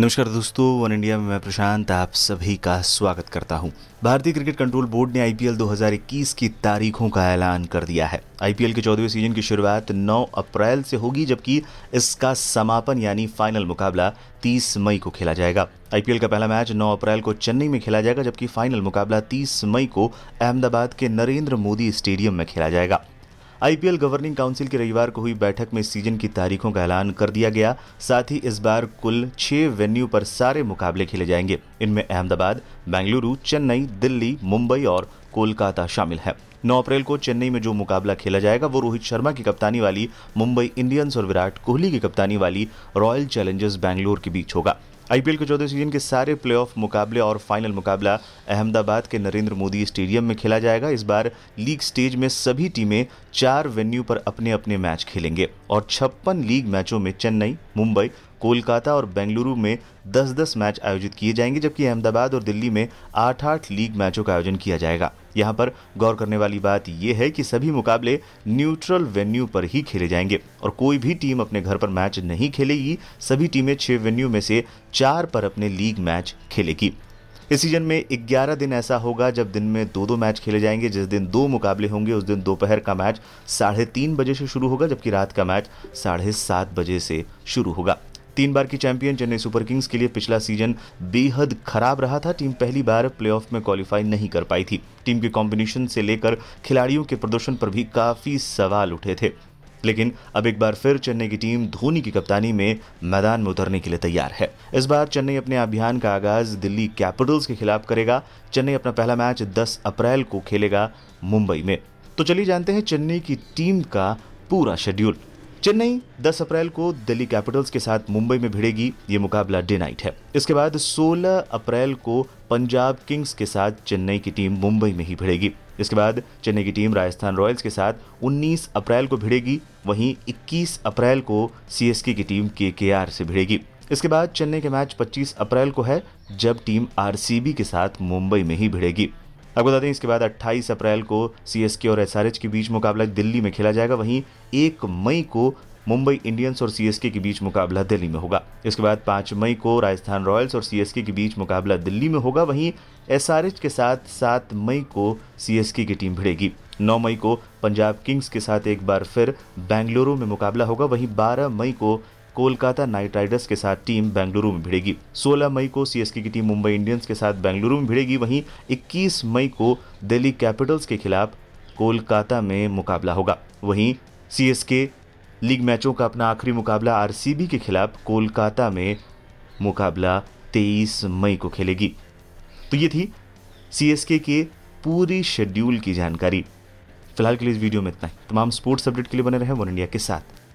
नमस्कार दोस्तों one India में मैं प्रशांत आप सभी का स्वागत करता हूं। भारतीय क्रिकेट कंट्रोल बोर्ड ने आईपीएल 2021 की तारीखों का ऐलान कर दिया है आईपीएल के चौदहवें सीजन की शुरुआत 9 अप्रैल से होगी जबकि इसका समापन यानी फाइनल मुकाबला 30 मई को खेला जाएगा आईपीएल का पहला मैच 9 अप्रैल को चेन्नई में खेला जाएगा जबकि फाइनल मुकाबला 30 मई को अहमदाबाद के नरेंद्र मोदी स्टेडियम में खेला जाएगा आईपीएल गवर्निंग काउंसिल की रविवार को हुई बैठक में सीजन की तारीखों का ऐलान कर दिया गया साथ ही इस बार कुल छह वेन्यू पर सारे मुकाबले खेले जाएंगे इनमें अहमदाबाद बेंगलुरु चेन्नई दिल्ली मुंबई और कोलकाता शामिल है 9 अप्रैल को चेन्नई में जो मुकाबला खेला जाएगा वो रोहित शर्मा की कप्तानी वाली मुंबई इंडियंस और विराट कोहली की कप्तानी वाली रॉयल चैलेंजर्स बैंगलोर के बीच होगा आईपीएल के चौदह सीजन के सारे प्लेऑफ मुकाबले और फाइनल मुकाबला अहमदाबाद के नरेंद्र मोदी स्टेडियम में खेला जाएगा इस बार लीग स्टेज में सभी टीमें चार वेन्यू पर अपने अपने मैच खेलेंगे और छप्पन लीग मैचों में चेन्नई मुंबई कोलकाता और बेंगलुरु में 10-10 मैच आयोजित किए जाएंगे जबकि अहमदाबाद और दिल्ली में 8-8 लीग मैचों का आयोजन किया जाएगा यहां पर गौर करने वाली बात यह है कि सभी मुकाबले न्यूट्रल वेन्यू पर ही खेले जाएंगे और कोई भी टीम अपने घर पर मैच नहीं खेलेगी सभी टीमें छः वेन्यू में से चार पर अपने लीग मैच खेलेगी इस सीजन में 11 दिन ऐसा होगा जब दिन में दो दो मैच खेले जाएंगे जिस दिन दो मुकाबले होंगे उस दिन दोपहर का मैच साढ़े तीन बजे से शुरू होगा जबकि रात का मैच साढ़े सात बजे से शुरू होगा तीन बार की चैंपियन चेन्नई सुपर किंग्स के लिए पिछला सीजन बेहद खराब रहा था टीम पहली बार प्लेऑफ में क्वालिफाई नहीं कर पाई थी टीम के कॉम्बिनेशन से लेकर खिलाड़ियों के प्रदर्शन पर भी काफी सवाल उठे थे लेकिन अब एक बार फिर चेन्नई की टीम धोनी की कप्तानी में मैदान में उतरने के लिए तैयार है इस बार चेन्नई अपने अभियान का आगाज दिल्ली कैपिटल्स के खिलाफ करेगा चेन्नई अपना पहला मैच 10 अप्रैल को खेलेगा मुंबई में तो चलिए जानते हैं चेन्नई की टीम का पूरा शेड्यूल चेन्नई 10 अप्रैल को दिल्ली कैपिटल्स के साथ मुंबई में भिड़ेगी ये मुकाबला डे नाइट है इसके बाद 16 अप्रैल को पंजाब किंग्स के साथ चेन्नई की टीम मुंबई में ही भिड़ेगी इसके बाद चेन्नई की टीम राजस्थान रॉयल्स के साथ 19 अप्रैल को भिड़ेगी वहीं 21 अप्रैल को सीएसके की टीम के से भिड़ेगी इसके बाद चेन्नई के मैच 25 अप्रैल को है जब टीम आरसीबी के साथ मुंबई में ही भिड़ेगी आपको बता दें इसके बाद 28 अप्रैल को सी और एस के बीच मुकाबला दिल्ली में खेला जाएगा वहीं एक मई को मुंबई इंडियंस और सीएसके के बीच मुकाबला दिल्ली में होगा इसके बाद पाँच मई को राजस्थान रॉयल्स और सीएसके के बीच मुकाबला दिल्ली में होगा वहीं एसआरएच के साथ सात मई को सीएसके की टीम भिड़ेगी नौ मई को पंजाब किंग्स के साथ एक बार फिर बेंगलुरु में मुकाबला होगा वहीं बारह मई को कोलकाता नाइट राइडर्स के साथ टीम बेंगलुरु में भिड़ेगी 16 मई को सीएसके की टीम मुंबई इंडियंस के साथ बेंगलुरु में भिड़ेगी वहीं 21 मई को दिल्ली कैपिटल्स के खिलाफ कोलकाता में मुकाबला होगा वहीं सीएसके लीग मैचों का अपना आखिरी मुकाबला आरसीबी के खिलाफ कोलकाता में मुकाबला 23 मई को खेलेगी तो ये थी सीएसके के पूरी शेड्यूल की जानकारी फिलहाल के लिए इस वीडियो में इतना ही तमाम स्पोर्ट्स अपडेट के लिए बने रहे वन इंडिया के साथ